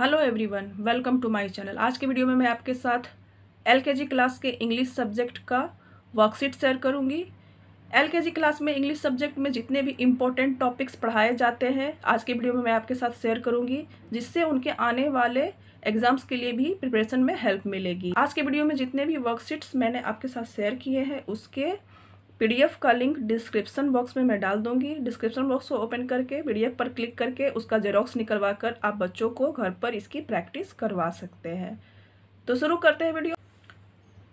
Hello everyone welcome to my channel आज के video में मैं आपके साथ एलकेजी क्लास के इंग्लिश सब्जेक्ट का वर्कशीट शेयर करूंगी एलकेजी क्लास में इंग्लिश सब्जेक्ट में जितने भी इम्पोर्टेंट टॉपिक्स पढ़ाए जाते हैं आज के वीडियो में मैं आपके साथ शेयर करूंगी जिससे उनके आने वाले एग्जाम्स के लिए भी प्रिपरेशन में हेल्प मिलेगी आज के वीडियो में जितने भी वर्कशीट्स मैंने आपके साथ शेयर किए हैं उसके पीडीएफ का लिंक डिस्क्रिप्सन बॉक्स में मैं डाल दूंगी डिस्क्रिप्शन बॉक्स को ओपन करके पीडीएफ पर क्लिक करके उसका जेरोक्स निकलवा कर आप बच्चों को घर पर इसकी प्रैक्टिस करवा सकते हैं तो शुरू करते हैं वीडियो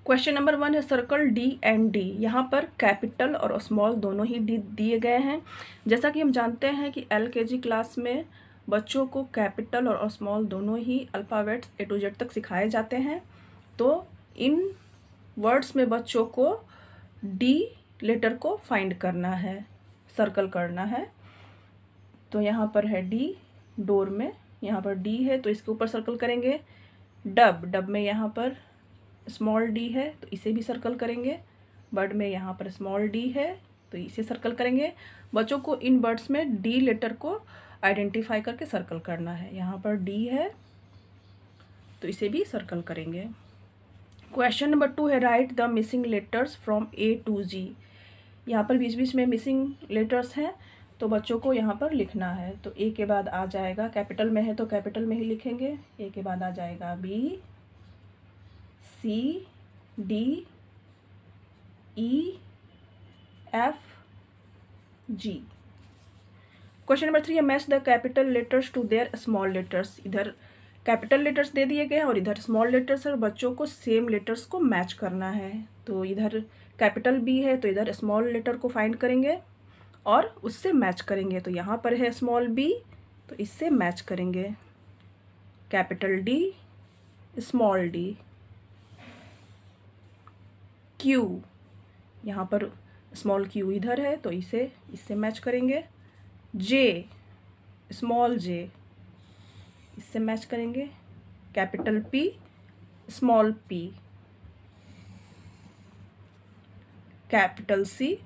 क्वेश्चन नंबर वन है सर्कल डी एंड डी यहाँ पर कैपिटल और स्मॉल दोनों ही डी दिए गए हैं जैसा कि हम जानते हैं कि एल क्लास में बच्चों को कैपिटल और स्मॉल दोनों ही अल्फ़ावेट्स ए टू जेड तक सिखाए जाते हैं तो इन वर्ड्स में बच्चों को डी लेटर को फाइंड करना है सर्कल करना है तो यहाँ पर है डी डोर में यहाँ पर डी है तो इसके ऊपर सर्कल करेंगे डब डब में यहाँ पर स्मॉल डी है तो इसे भी सर्कल करेंगे बर्ड में यहाँ पर स्मॉल डी है तो इसे सर्कल करेंगे बच्चों को इन बर्ड्स में डी लेटर को आइडेंटिफाई करके सर्कल करना है यहाँ पर डी है तो इसे भी सर्कल करेंगे क्वेश्चन नंबर टू है write the missing letters from A to G यहाँ पर बीच बीच में मिसिंग लेटर्स हैं तो बच्चों को यहाँ पर लिखना है तो ए के बाद आ जाएगा कैपिटल में है तो कैपिटल में ही लिखेंगे ए के बाद आ जाएगा B C D E F G question number three है match the capital letters to their small letters इधर कैपिटल लेटर्स दे दिए गए हैं और इधर स्मॉल लेटर्स और बच्चों को सेम लेटर्स को मैच करना है तो इधर कैपिटल बी है तो इधर स्मॉल लेटर को फाइंड करेंगे और उससे मैच करेंगे तो यहाँ पर है स्मॉल बी तो इससे मैच करेंगे capital D small D Q यहाँ पर स्मॉल क्यू इधर है तो इसे इससे मैच करेंगे जे स्मॉल जे इससे मैच करेंगे capital P small P capital C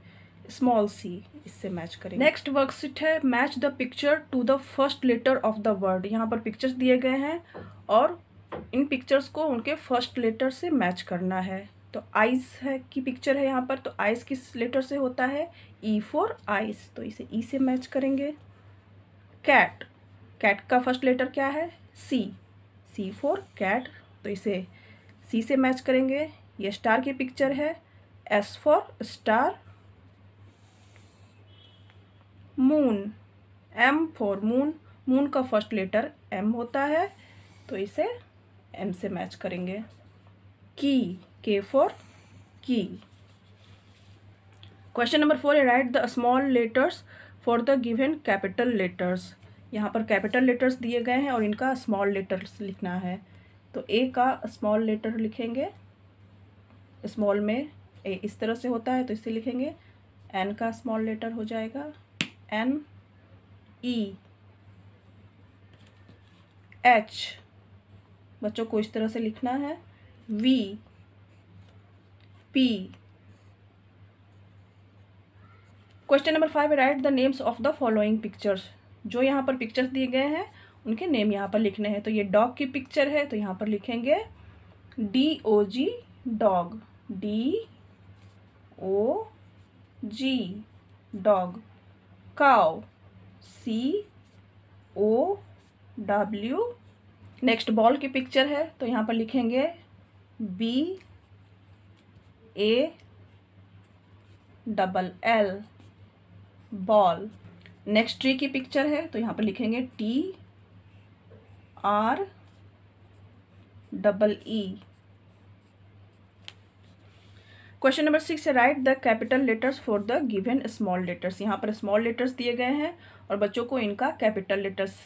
small C इससे मैच करेंगे नेक्स्ट वर्कशीट है match the picture to the first letter of the word यहाँ पर पिक्चर्स दिए गए हैं और इन पिक्चर्स को उनके फर्स्ट लेटर से मैच करना है तो आइस है की पिक्चर है यहाँ पर तो आइस किस लेटर से होता है ई फॉर आइस तो इसे ई e से मैच करेंगे कैट कैट का फर्स्ट लेटर क्या है सी सी फोर कैट तो इसे सी से मैच करेंगे ये स्टार की पिक्चर है S for star moon M for moon moon का फर्स्ट लेटर एम होता है तो इसे एम से मैच करेंगे की K for key question number four write the small letters for the given capital letters यहाँ पर कैपिटल लेटर्स दिए गए हैं और इनका स्मॉल लेटर्स लिखना है तो ए का स्मॉल लेटर लिखेंगे स्मॉल में ए इस तरह से होता है तो इसे लिखेंगे एन का स्मॉल लेटर हो जाएगा एन ई एच बच्चों को इस तरह से लिखना है V P question number five write the names of the following pictures जो यहाँ पर पिक्चर्स दिए गए हैं उनके नेम यहाँ पर लिखने हैं तो ये डॉग की पिक्चर है तो यहाँ पर लिखेंगे D O G dog D O G dog cow C O W next ball की पिक्चर है तो यहाँ पर लिखेंगे B A double L ball next tree की पिक्चर है तो यहाँ पर लिखेंगे T R double E question number six है write the capital letters for the given small letters यहाँ पर स्मॉल लेटर्स दिए गए हैं और बच्चों को इनका कैपिटल लेटर्स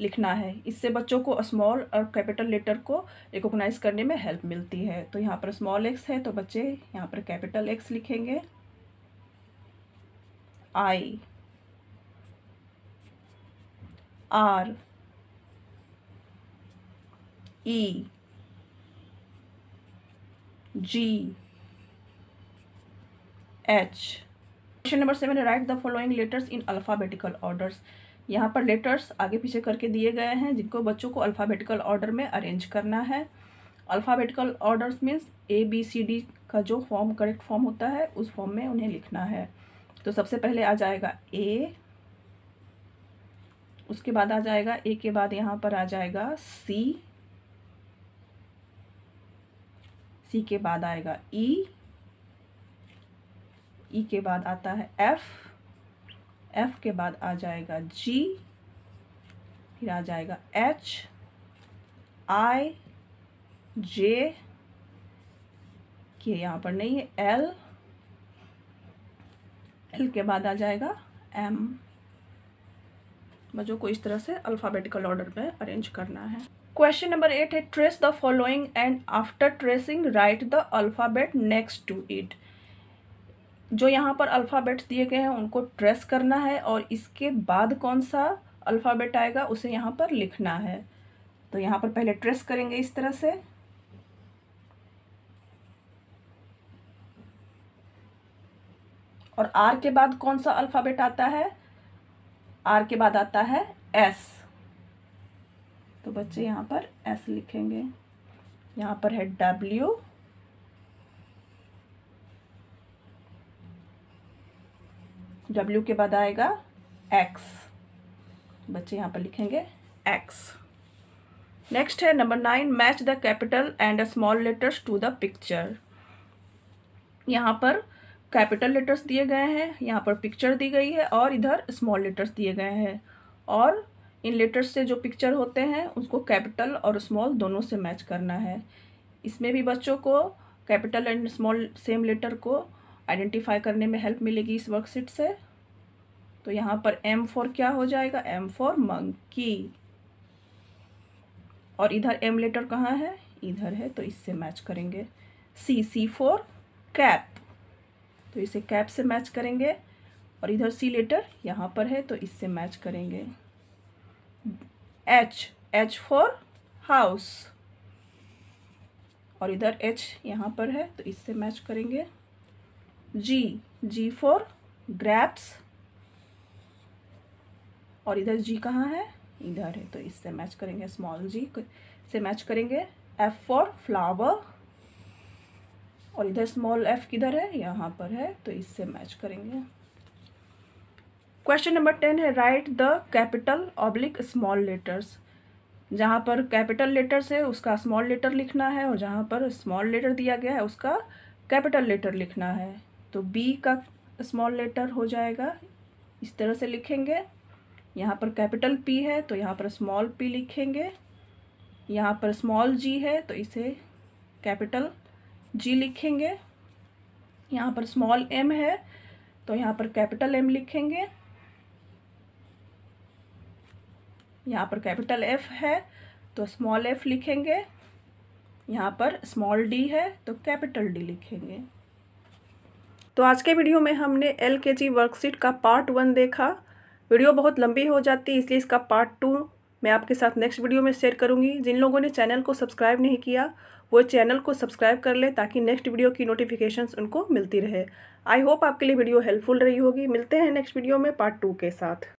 लिखना है इससे बच्चों को स्मॉल और कैपिटल लेटर को रिकोगनाइज करने में हेल्प मिलती है तो यहाँ पर स्मॉल एक्स है तो बच्चे यहाँ पर कैपिटल एक्स लिखेंगे I R E G H question number seven write the following letters in alphabetical orders यहाँ पर लेटर्स आगे पीछे करके दिए गए हैं जिनको बच्चों को अल्फ़ाबेटिकल ऑर्डर में अरेंज करना है alphabetical orders means A B C D का जो फॉर्म करेक्ट फॉर्म होता है उस फॉर्म में उन्हें लिखना है तो सबसे पहले आ जाएगा ए उसके बाद आ जाएगा ए के बाद यहाँ पर आ जाएगा सी सी के बाद आएगा ई e। ई e के बाद आता है एफ एफ के बाद आ जाएगा जी फिर आ जाएगा एच आई जे के यहाँ पर नहीं है एल एल के बाद आ जाएगा एम मुझे को इस तरह से अल्फ़ाबेटिकल ऑर्डर में अरेंज करना है क्वेश्चन नंबर एट है trace the following and after tracing write the alphabet next to it जो यहाँ पर अल्फ़ाबेट्स दिए गए हैं उनको ट्रेस करना है और इसके बाद कौन सा अल्फ़ाबेट आएगा उसे यहाँ पर लिखना है तो यहाँ पर पहले ट्रेस करेंगे इस तरह से और आर के बाद कौन सा अल्फ़ाबेट आता है आर के बाद आता है एस तो बच्चे यहाँ पर एस लिखेंगे यहाँ पर है डब्ल्यू डब्ल्यू के बाद आएगा एक्स बच्चे यहाँ पर लिखेंगे एक्स नेक्स्ट है number nine match the capital and a small letters to the picture यहाँ पर कैपिटल लेटर्स दिए गए हैं यहाँ पर पिक्चर दी गई है और इधर स्मॉल लेटर्स दिए गए हैं और इन लेटर्स से जो पिक्चर होते हैं उसको कैपिटल और स्मॉल दोनों से मैच करना है इसमें भी बच्चों को capital and small same letter को आइडेंटिफाई करने में हेल्प मिलेगी इस वर्कशीट से तो यहाँ पर एम फॉर क्या हो जाएगा एम फॉर मंकी और इधर एम लेटर कहाँ है इधर है तो इससे मैच करेंगे सी सी फॉर कैप तो इसे कैप से मैच करेंगे और इधर सी लेटर यहाँ पर है तो इससे मैच करेंगे एच एच फॉर हाउस और इधर एच यहाँ पर है तो इससे मैच करेंगे जी जी फॉर ग्रैप्स और इधर जी कहाँ है इधर है तो इससे मैच करेंगे स्मॉल जी से मैच करेंगे एफ फॉर फ्लावर और इधर स्मॉल एफ किधर है यहाँ पर है तो इससे मैच करेंगे क्वेश्चन नंबर टेन है write the capital oblique small letters जहाँ पर कैपिटल लेटर्स है उसका स्मॉल लेटर लिखना है और जहाँ पर स्मॉल लेटर दिया गया है उसका कैपिटल लेटर लिखना है तो बी का स्मॉल लेटर हो जाएगा इस तरह से लिखेंगे यहाँ पर कैपिटल पी है तो यहाँ पर स्मॉल पी लिखेंगे यहाँ पर स्मॉल जी है तो इसे कैपिटल जी लिखेंगे यहाँ पर स्मॉल एम है तो यहाँ पर कैपिटल एम लिखेंगे यहाँ पर कैपिटल एफ है तो स्मॉल एफ लिखेंगे यहाँ पर स्मॉल डी है तो कैपिटल डी लिखेंगे तो आज के वीडियो में हमने एल के जी वर्कशीट का पार्ट वन देखा वीडियो बहुत लंबी हो जाती है इसलिए इसका पार्ट टू मैं आपके साथ नेक्स्ट वीडियो में शेयर करूँगी जिन लोगों ने चैनल को सब्सक्राइब नहीं किया वो चैनल को सब्सक्राइब कर ले ताकि नेक्स्ट वीडियो की नोटिफिकेशंस उनको मिलती रहे आई होप आपके लिए वीडियो हेल्पफुल रही होगी मिलते हैं नेक्स्ट वीडियो में पार्ट टू के साथ